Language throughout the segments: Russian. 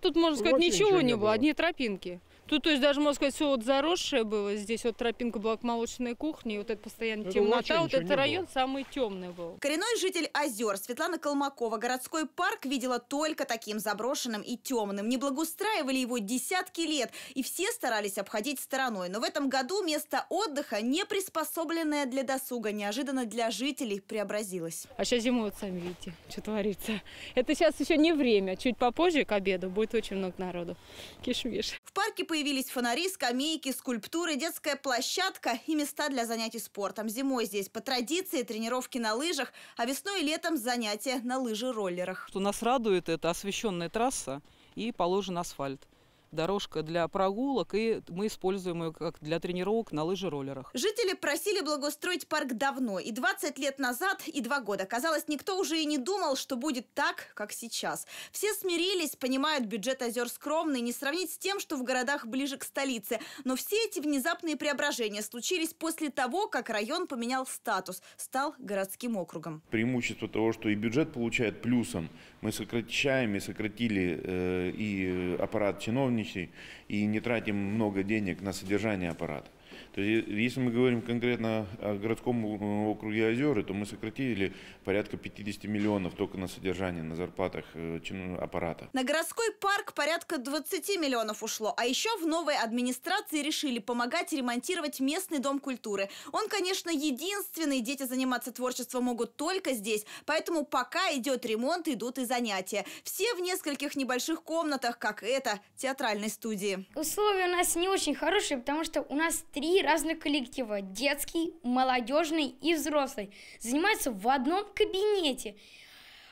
Тут, можно сказать, ничего, ничего не было, было, одни тропинки. Тут, ну, то есть, даже, можно сказать, все вот заросшее было. Здесь вот тропинка была к молочной кухне, и вот это постоянно ну, это темнота. Вот этот район было. самый темный был. Коренной житель озер Светлана Колмакова городской парк видела только таким заброшенным и темным. Не благоустраивали его десятки лет, и все старались обходить стороной. Но в этом году место отдыха, не приспособленное для досуга, неожиданно для жителей преобразилось. А сейчас зимой вот сами видите, что творится. Это сейчас еще не время. Чуть попозже, к обеду, будет очень много народу. Киш-миш. В парке появилось появились фонари, скамейки, скульптуры, детская площадка и места для занятий спортом. Зимой здесь по традиции тренировки на лыжах, а весной и летом занятия на роллерах. Что нас радует, это освещенная трасса и положен асфальт дорожка для прогулок, и мы используем ее как для тренировок на лыжероллерах. Жители просили благоустроить парк давно, и 20 лет назад, и два года. Казалось, никто уже и не думал, что будет так, как сейчас. Все смирились, понимают, бюджет озер скромный, не сравнить с тем, что в городах ближе к столице. Но все эти внезапные преображения случились после того, как район поменял статус, стал городским округом. Преимущество того, что и бюджет получает плюсом, мы сокращаем и сократили э, и аппарат чиновников, скромничай и не тратим много денег на содержание аппарата. То есть, э, если мы говорим конкретно о городском э, округе Озеры, то мы сократили порядка 50 миллионов только на содержание, на зарплатах э, аппарата. На городской парк порядка 20 миллионов ушло. А еще в новой администрации решили помогать ремонтировать местный дом культуры. Он, конечно, единственный. Дети заниматься творчеством могут только здесь. Поэтому пока идет ремонт, идут и занятия. Все в нескольких небольших комнатах, как это, театральной студии. Условия у нас не очень хорошие, потому что у нас три три разных коллектива – детский, молодежный и взрослый – занимаются в одном кабинете –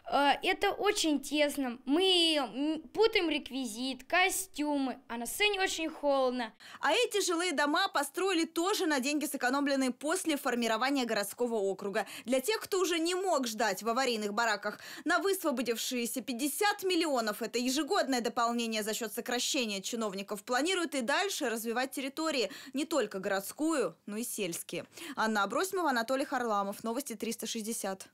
Э, это очень тесно. Мы путаем реквизит, костюмы, а на сцене очень холодно. А эти жилые дома построили тоже на деньги, сэкономленные после формирования городского округа. Для тех, кто уже не мог ждать в аварийных бараках, на высвободившиеся 50 миллионов, это ежегодное дополнение за счет сокращения чиновников, планируют и дальше развивать территории, не только городскую, но и сельские. Анна Абросимова, Анатолий Харламов. Новости 360.